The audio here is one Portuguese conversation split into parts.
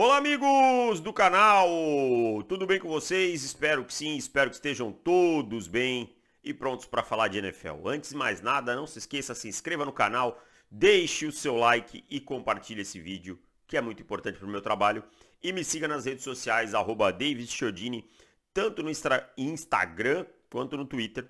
Olá amigos do canal, tudo bem com vocês? Espero que sim, espero que estejam todos bem e prontos para falar de NFL. Antes de mais nada, não se esqueça, se inscreva no canal, deixe o seu like e compartilhe esse vídeo, que é muito importante para o meu trabalho. E me siga nas redes sociais, arroba tanto no Instagram quanto no Twitter.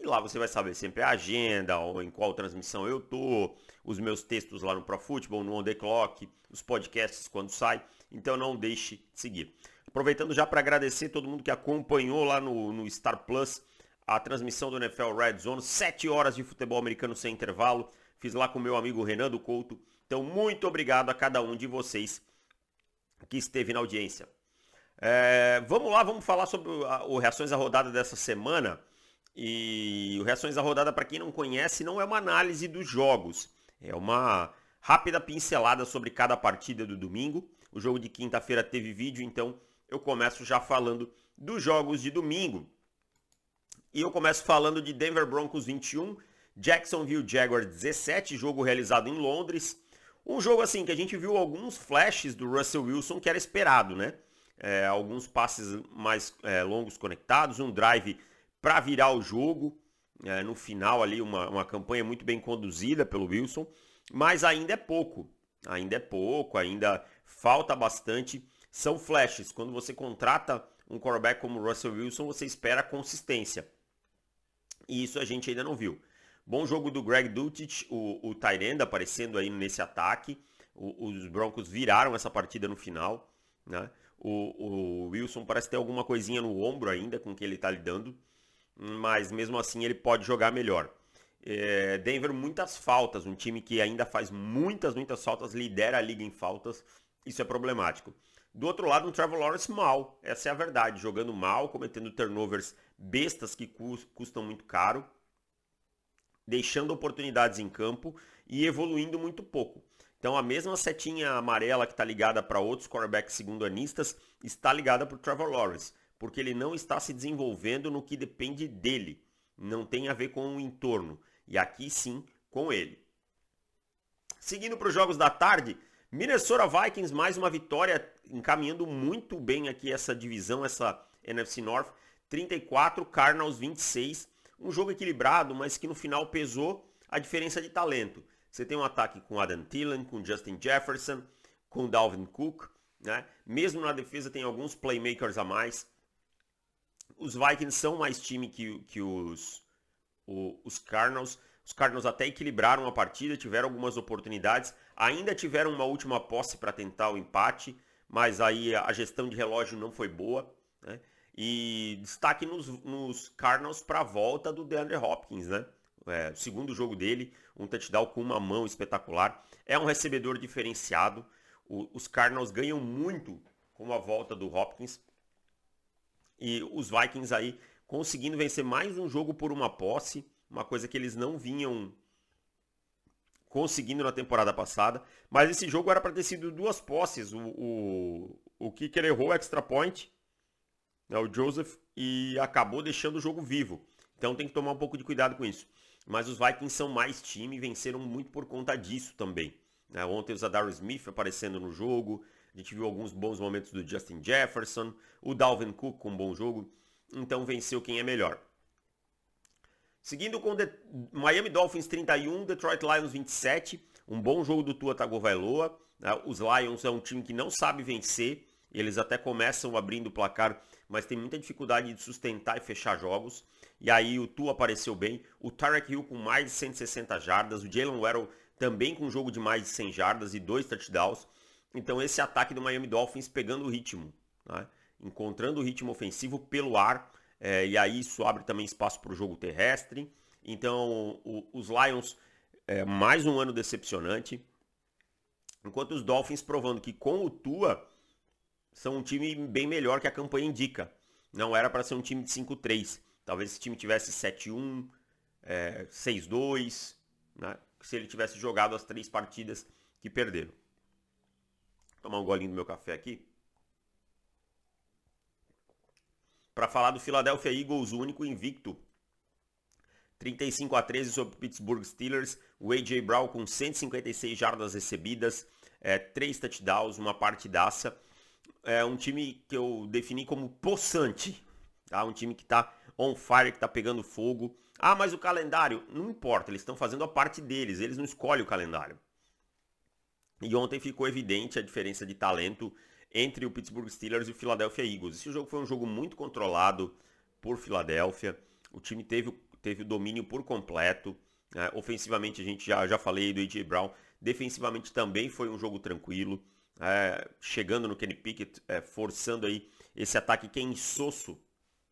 E lá você vai saber sempre a agenda, ou em qual transmissão eu tô, os meus textos lá no ProFootball, no On The Clock, os podcasts quando sai. Então não deixe de seguir. Aproveitando já para agradecer todo mundo que acompanhou lá no, no Star Plus a transmissão do NFL Red Zone, sete horas de futebol americano sem intervalo. Fiz lá com meu amigo Renan do Couto. Então, muito obrigado a cada um de vocês que esteve na audiência. É, vamos lá, vamos falar sobre o, Reações à Rodada dessa semana. E o Reações à Rodada, para quem não conhece, não é uma análise dos jogos. É uma rápida pincelada sobre cada partida do domingo o jogo de quinta-feira teve vídeo, então eu começo já falando dos jogos de domingo. E eu começo falando de Denver Broncos 21, Jacksonville Jaguars 17, jogo realizado em Londres. Um jogo assim que a gente viu alguns flashes do Russell Wilson que era esperado, né? É, alguns passes mais é, longos conectados, um drive para virar o jogo. É, no final ali uma, uma campanha muito bem conduzida pelo Wilson, mas ainda é pouco. Ainda é pouco, ainda falta bastante, são flashes. Quando você contrata um quarterback como Russell Wilson, você espera consistência. E isso a gente ainda não viu. Bom jogo do Greg Dutich, o, o Tyrenda aparecendo aí nesse ataque. O, os Broncos viraram essa partida no final. Né? O, o, Wilson parece ter alguma coisinha no ombro ainda com que ele está lidando, mas mesmo assim ele pode jogar melhor. É, Denver, muitas faltas, um time que ainda faz muitas, muitas faltas, lidera a liga em faltas. Isso é problemático. Do outro lado, um Trevor Lawrence mal. Essa é a verdade. Jogando mal, cometendo turnovers bestas que custam muito caro, deixando oportunidades em campo e evoluindo muito pouco. Então a mesma setinha amarela que tá está ligada para outros quarterbacks segundo anistas está ligada para o Trevor Lawrence, porque ele não está se desenvolvendo no que depende dele. Não tem a ver com o entorno. E aqui sim com ele. Seguindo para os jogos da tarde, Minnesota Vikings, mais uma vitória, encaminhando muito bem aqui essa divisão, essa NFC North. 34, Cardinals 26. Um jogo equilibrado, mas que no final pesou a diferença de talento. Você tem um ataque com Adam Thielen, com Justin Jefferson, com Dalvin Cook. Né? Mesmo na defesa tem alguns playmakers a mais. Os Vikings são mais time que, que os, o, os Cardinals. Os Cardinals até equilibraram a partida, tiveram algumas oportunidades, ainda tiveram uma última posse para tentar o empate, mas aí a gestão de relógio não foi boa. Né? E destaque nos, nos Cardinals para a volta do DeAndre Hopkins, né? É, o segundo jogo dele, um touchdown com uma mão espetacular. É um recebedor diferenciado. O, os Cardinals ganham muito com a volta do Hopkins. E os Vikings aí conseguindo vencer mais um jogo por uma posse uma coisa que eles não vinham conseguindo na temporada passada. Mas esse jogo era para ter sido duas posses. O, o, o Kicker errou o extra point, né, o Joseph, e acabou deixando o jogo vivo. Então tem que tomar um pouco de cuidado com isso. Mas os Vikings são mais time e venceram muito por conta disso também. Né? Ontem o Zadar Smith aparecendo no jogo. A gente viu alguns bons momentos do Justin Jefferson. O Dalvin Cook com um bom jogo. Então venceu quem é melhor. Seguindo com The Miami Dolphins 31, Detroit Lions 27. Um bom jogo do Tua Tagovailoa. Né? Os Lions é um time que não sabe vencer. Eles até começam abrindo o placar, mas tem muita dificuldade de sustentar e fechar jogos. E aí o Tua apareceu bem. O Tarek Hill com mais de 160 jardas. O Jalen Waddell também com um jogo de mais de 100 jardas e dois touchdowns. Então esse ataque do Miami Dolphins pegando o ritmo. Né? Encontrando o ritmo ofensivo pelo ar é, e aí isso abre também espaço para o jogo terrestre. Então, o, os Lions, é, mais um ano decepcionante. Enquanto os Dolphins provando que com o Tua são um time bem melhor que a campanha indica. Não era para ser um time de 5-3. Talvez esse time tivesse 7-1, é, 6-2, né? se ele tivesse jogado as três partidas que perderam. Vou tomar um golinho do meu café aqui. para falar do Philadelphia Eagles, o único invicto. 35 a 13 sobre o Pittsburgh Steelers. O A.J. Brown com 156 jardas recebidas, é, 3 touchdowns, uma partidaça. É um time que eu defini como possante. Tá? Um time que está on fire, que está pegando fogo. Ah, mas o calendário? Não importa, eles estão fazendo a parte deles. Eles não escolhem o calendário. E ontem ficou evidente a diferença de talento entre o Pittsburgh Steelers e o Philadelphia Eagles. Esse jogo foi um jogo muito controlado por Filadélfia. O time teve, teve o domínio por completo. Né? Ofensivamente, a gente já, já falei do A.J. Brown. Defensivamente também foi um jogo tranquilo. É, chegando no Kenny Pickett, é, forçando aí esse ataque que é insosso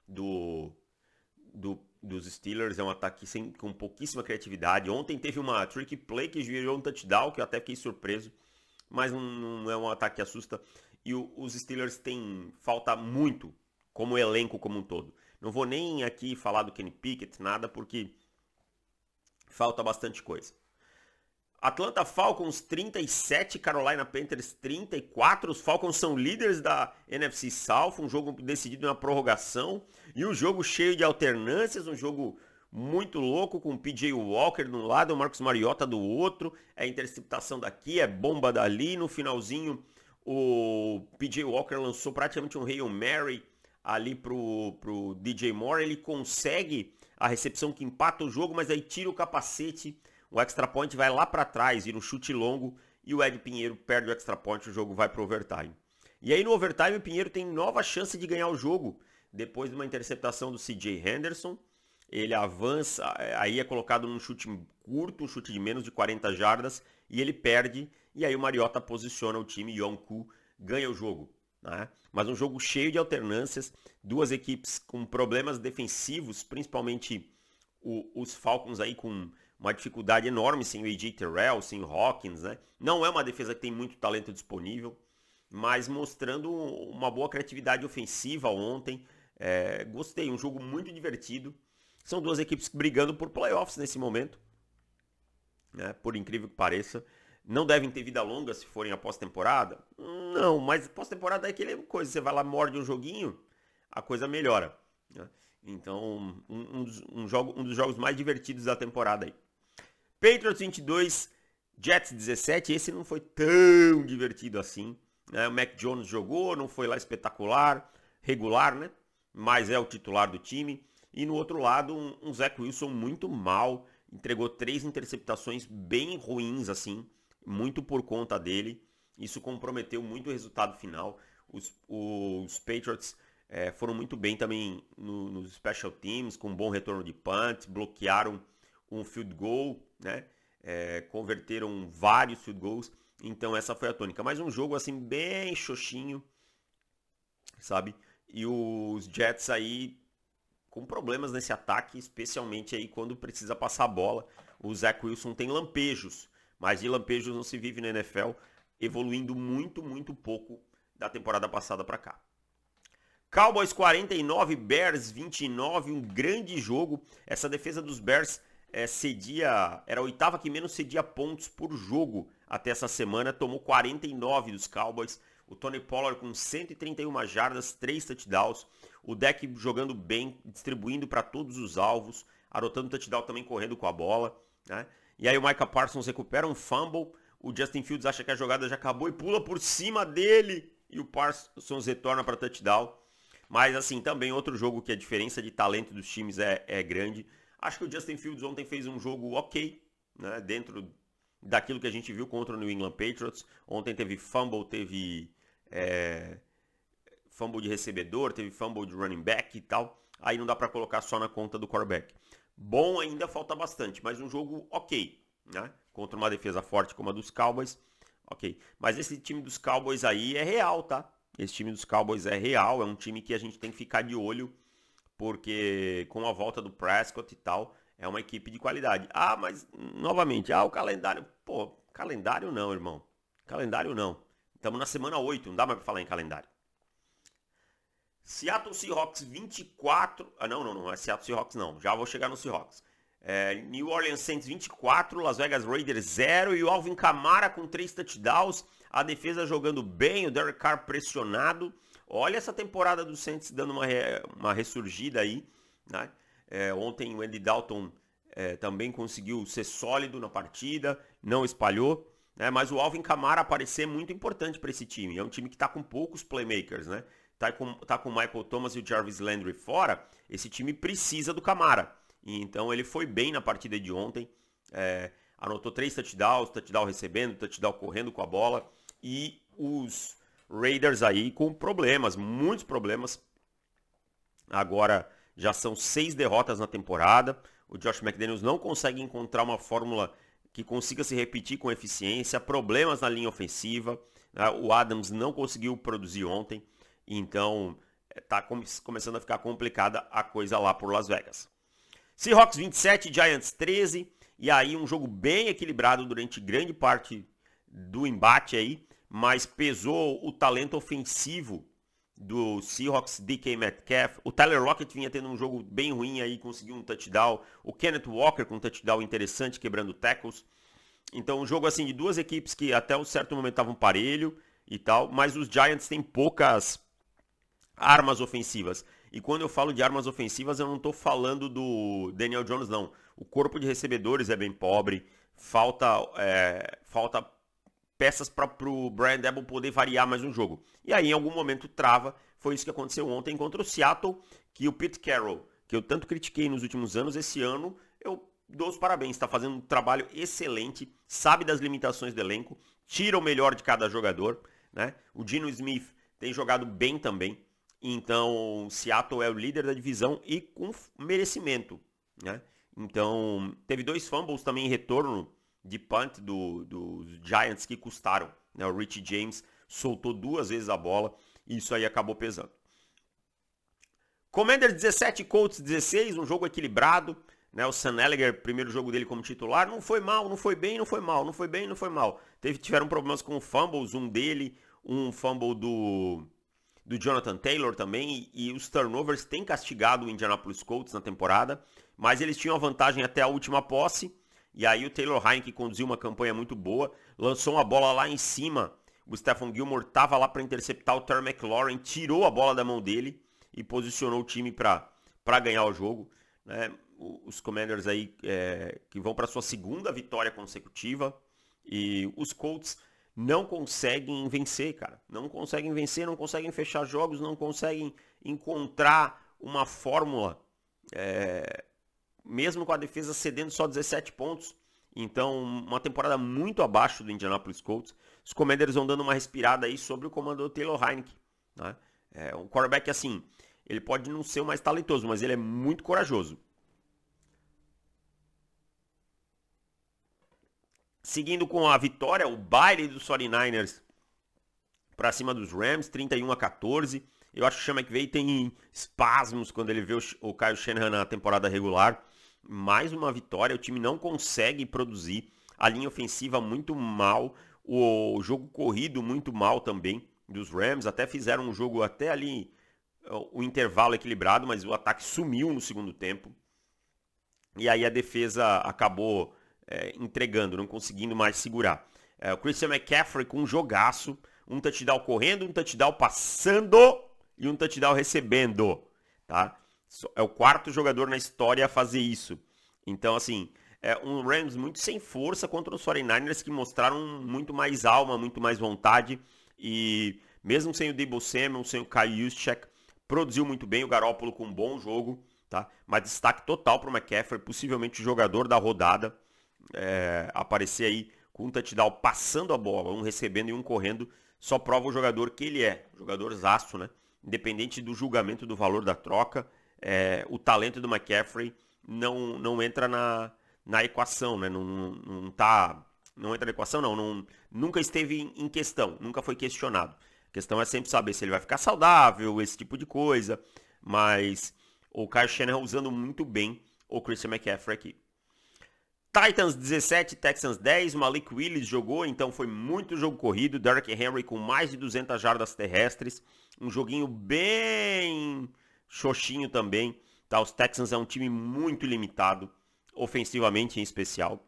do, do, dos Steelers. É um ataque sem, com pouquíssima criatividade. Ontem teve uma trick play que virou um touchdown, que eu até fiquei surpreso mas não é um ataque que assusta. E o, os Steelers têm falta muito como elenco como um todo. Não vou nem aqui falar do Kenny Pickett, nada, porque falta bastante coisa. Atlanta Falcons 37, Carolina Panthers 34. Os Falcons são líderes da NFC South, um jogo decidido na prorrogação e um jogo cheio de alternâncias, um jogo muito louco com o PJ Walker de um lado, o Marcos Mariota do outro, é interceptação daqui, é bomba dali, no finalzinho o PJ Walker lançou praticamente um Hail Mary ali pro, pro DJ Moore, ele consegue a recepção que empata o jogo, mas aí tira o capacete, o extra point vai lá para trás, e um chute longo, e o Ed Pinheiro perde o extra point, o jogo vai pro overtime. E aí no overtime o Pinheiro tem nova chance de ganhar o jogo, depois de uma interceptação do CJ Henderson, ele avança, é, aí é colocado num chute curto, um chute de menos de 40 jardas, e ele perde, e aí o Mariota posiciona o time, Yonku ganha o jogo. Né? Mas um jogo cheio de alternâncias, duas equipes com problemas defensivos, principalmente o, os Falcons aí com uma dificuldade enorme sem o AJ Terrell, sem o Hawkins, né? Não é uma defesa que tem muito talento disponível, mas mostrando uma boa criatividade ofensiva ontem. É, gostei, um jogo muito divertido. São duas equipes brigando por playoffs nesse momento. Né? Por incrível que pareça. Não devem ter vida longa se forem a pós-temporada? Não, mas pós-temporada é aquele coisa. Você vai lá, morde um joguinho, a coisa melhora. Né? Então, um, um, dos, um, jogo, um dos jogos mais divertidos da temporada aí. Patriots 22, Jets 17. Esse não foi tão divertido assim. Né? O Mac Jones jogou, não foi lá espetacular, regular, né? Mas é o titular do time. E no outro lado, um, um Zach Wilson muito mal, entregou três interceptações bem ruins, assim, muito por conta dele. Isso comprometeu muito o resultado final. Os, os Patriots é, foram muito bem também no, nos special teams, com um bom retorno de punts bloquearam um field goal, né? É, converteram vários field goals. Então essa foi a tônica. Mas um jogo assim bem xoxinho, sabe? E os Jets aí com problemas nesse ataque, especialmente aí quando precisa passar a bola. O Zach Wilson tem lampejos, mas de lampejos não se vive na NFL, evoluindo muito, muito pouco da temporada passada para cá. Cowboys 49, Bears 29, um grande jogo. Essa defesa dos Bears é, cedia, era a oitava que menos cedia pontos por jogo até essa semana, tomou 49 dos Cowboys o Tony Pollard com 131 jardas, 3 touchdowns, o Deck jogando bem, distribuindo para todos os alvos, Arotando touchdown também correndo com a bola, né? E aí o Micah Parsons recupera um fumble, o Justin Fields acha que a jogada já acabou e pula por cima dele e o Parsons retorna para touchdown. Mas assim, também outro jogo que a diferença de talento dos times é, é grande. Acho que o Justin Fields ontem fez um jogo ok, né? Dentro daquilo que a gente viu contra o New England Patriots. Ontem teve fumble, teve é, fumble de recebedor, teve fumble de running back e tal. Aí não dá para colocar só na conta do quarterback. Bom ainda falta bastante, mas um jogo ok, né? Contra uma defesa forte como a dos Cowboys, ok. Mas esse time dos Cowboys aí é real, tá? Esse time dos Cowboys é real, é um time que a gente tem que ficar de olho, porque com a volta do Prescott e tal, é uma equipe de qualidade. Ah, mas novamente, ah, o calendário, pô, calendário não, irmão. Calendário não. Estamos na semana 8, não dá mais para falar em calendário. Seattle Seahawks 24. Ah, não, não, não é Seattle Seahawks, não. Já vou chegar no Seahawks. É, New Orleans Saints 24, Las Vegas Raiders 0 e o Alvin Kamara com 3 touchdowns. A defesa jogando bem, o Derek Carr pressionado. Olha essa temporada do Saints dando uma, re... uma ressurgida aí. Né? É, ontem o Andy Dalton é, também conseguiu ser sólido na partida, não espalhou. Né? Mas o Alvin Kamara aparecer é muito importante para esse time. É um time que está com poucos playmakers, né? Tá com, tá com o Michael Thomas e o Jarvis Landry fora. Esse time precisa do Kamara. E então ele foi bem na partida de ontem. É, anotou três touchdowns, touchdown recebendo, touchdown correndo com a bola. E os Raiders aí com problemas, muitos problemas. Agora já são seis derrotas na temporada. O Josh McDaniels não consegue encontrar uma fórmula que consiga se repetir com eficiência, problemas na linha ofensiva. Né? O Adams não conseguiu produzir ontem, então está eh, começando a ficar complicada a coisa lá por Las Vegas. Seahawks 27, Giants 13, e aí um jogo bem equilibrado durante grande parte do embate aí, mas pesou o talento ofensivo do Seahawks, DK Metcalf. O Tyler Lockett vinha tendo um jogo bem ruim aí, conseguiu um touchdown. O Kenneth Walker com um touchdown interessante, quebrando tackles. Então, um jogo assim de duas equipes que até um certo momento estavam parelho e tal, mas os Giants têm poucas armas ofensivas. E quando eu falo de armas ofensivas, eu não estou falando do Daniel Jones, não. O corpo de recebedores é bem pobre, falta, é, falta peças para o Brian Debo poder variar mais um jogo. E aí, em algum momento, trava. Foi isso que aconteceu ontem contra o Seattle, que o Pete Carroll, que eu tanto critiquei nos últimos anos, esse ano eu dou os parabéns. Está fazendo um trabalho excelente, sabe das limitações do elenco, tira o melhor de cada jogador. Né? O Dino Smith tem jogado bem também. Então, Seattle é o líder da divisão e com merecimento. Né? Então, teve dois fumbles também em retorno de punt do, dos Giants que custaram. Né? O Rich James soltou duas vezes a bola e isso aí acabou pesando. Commander 17, Colts 16, um jogo equilibrado. Né? O Sam Elliger, primeiro jogo dele como titular, não foi mal, não foi bem, não foi mal, não foi bem, não foi mal. Teve, tiveram problemas com fumbles, um dele, um fumble do, do Jonathan Taylor também, e os turnovers têm castigado o Indianapolis Colts na temporada, mas eles tinham a vantagem até a última posse, e aí o Taylor Heineken conduziu uma campanha muito boa, lançou uma bola lá em cima. O Stephen Gilmore estava lá para interceptar o Terry McLaurin, tirou a bola da mão dele e posicionou o time para ganhar o jogo. Né? Os Commanders aí é, que vão para sua segunda vitória consecutiva e os Colts não conseguem vencer, cara. Não conseguem vencer, não conseguem fechar jogos, não conseguem encontrar uma fórmula é, mesmo com a defesa cedendo só 17 pontos. Então, uma temporada muito abaixo do Indianapolis Colts. Os Commanders vão dando uma respirada aí sobre o comandante Taylor Heineke. Né? É um quarterback assim, ele pode não ser o mais talentoso, mas ele é muito corajoso. Seguindo com a vitória, o baile dos 49ers para cima dos Rams, 31 a 14. Eu acho que o Sean McVay tem espasmos quando ele vê o, o Kyle Shanahan na temporada regular mais uma vitória. O time não consegue produzir. A linha ofensiva muito mal. O jogo corrido muito mal também dos Rams. Até fizeram um jogo até ali o intervalo equilibrado, mas o ataque sumiu no segundo tempo. E aí a defesa acabou é, entregando, não conseguindo mais segurar. É, o Christian McCaffrey com um jogaço, um touchdown correndo, um touchdown passando e um touchdown recebendo, tá? É o quarto jogador na história a fazer isso. Então, assim, é um Rams muito sem força contra os 49ers que mostraram muito mais alma, muito mais vontade. E mesmo sem o Debo Samuel, sem o Kai Juszczyk, produziu muito bem o Garópolo com um bom jogo. Tá? Mas destaque total para o McCaffrey, possivelmente o jogador da rodada. É, aparecer aí com um touchdown passando a bola, um recebendo e um correndo, só prova o jogador que ele é. Jogador zaço, né? Independente do julgamento do valor da troca, é, o talento do McCaffrey não, não entra na, na equação, né? Não, não, não tá. Não entra na equação, não, não. Nunca esteve em questão, nunca foi questionado. A questão é sempre saber se ele vai ficar saudável, esse tipo de coisa. Mas o Kyle Shanahan usando muito bem o Christian McCaffrey aqui. Titans 17, Texans 10, Malik Willis jogou, então foi muito jogo corrido, Derrick Henry com mais de 200 jardas terrestres, um joguinho bem Xoxinho também. Tá? Os Texans é um time muito limitado, ofensivamente em especial.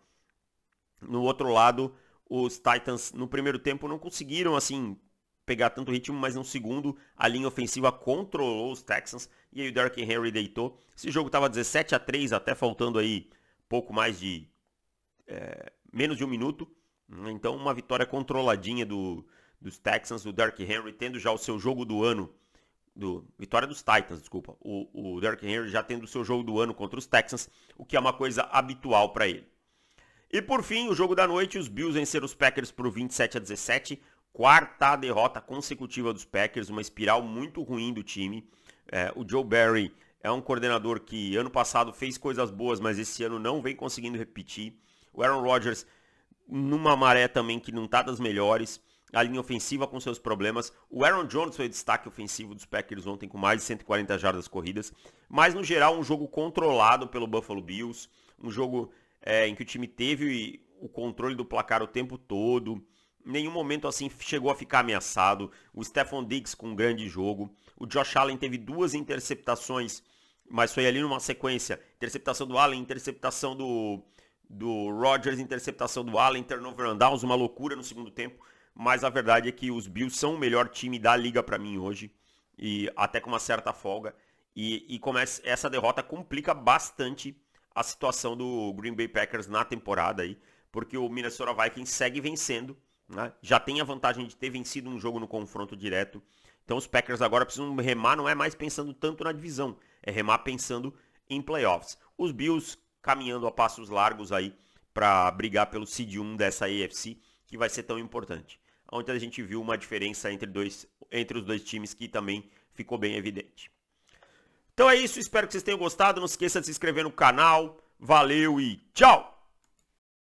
No outro lado, os Titans no primeiro tempo não conseguiram assim pegar tanto ritmo, mas no segundo a linha ofensiva controlou os Texans e aí o Derrick Henry deitou. Esse jogo estava 17 a 3 até faltando aí pouco mais de é, menos de um minuto. Então uma vitória controladinha do, dos Texans, o Derrick Henry tendo já o seu jogo do ano do vitória dos Titans, desculpa. O, o Derrick Henry já tendo o seu jogo do ano contra os Texans, o que é uma coisa habitual para ele. E por fim, o jogo da noite, os Bills venceram os Packers por 27 a 17, quarta derrota consecutiva dos Packers, uma espiral muito ruim do time. É, o Joe Barry é um coordenador que ano passado fez coisas boas, mas esse ano não vem conseguindo repetir. O Aaron Rodgers numa maré também que não está das melhores a linha ofensiva com seus problemas. O Aaron Jones foi o destaque ofensivo dos Packers ontem com mais de 140 jardas corridas. Mas, no geral, um jogo controlado pelo Buffalo Bills. Um jogo é, em que o time teve o controle do placar o tempo todo. nenhum momento assim chegou a ficar ameaçado. O Stephon Diggs com um grande jogo. O Josh Allen teve duas interceptações, mas foi ali numa sequência. Interceptação do Allen, interceptação do, do Rodgers, interceptação do Allen, turnover and downs, uma loucura no segundo tempo mas a verdade é que os Bills são o melhor time da liga para mim hoje, e até com uma certa folga, e, e começa, essa derrota complica bastante a situação do Green Bay Packers na temporada aí, porque o Minnesota Vikings segue vencendo, né? já tem a vantagem de ter vencido um jogo no confronto direto, então os Packers agora precisam remar, não é mais pensando tanto na divisão, é remar pensando em playoffs. Os Bills caminhando a passos largos aí para brigar pelo seed 1 dessa AFC, que vai ser tão importante onde a gente viu uma diferença entre, dois, entre os dois times que também ficou bem evidente. Então é isso, espero que vocês tenham gostado. Não se esqueça de se inscrever no canal. Valeu e tchau!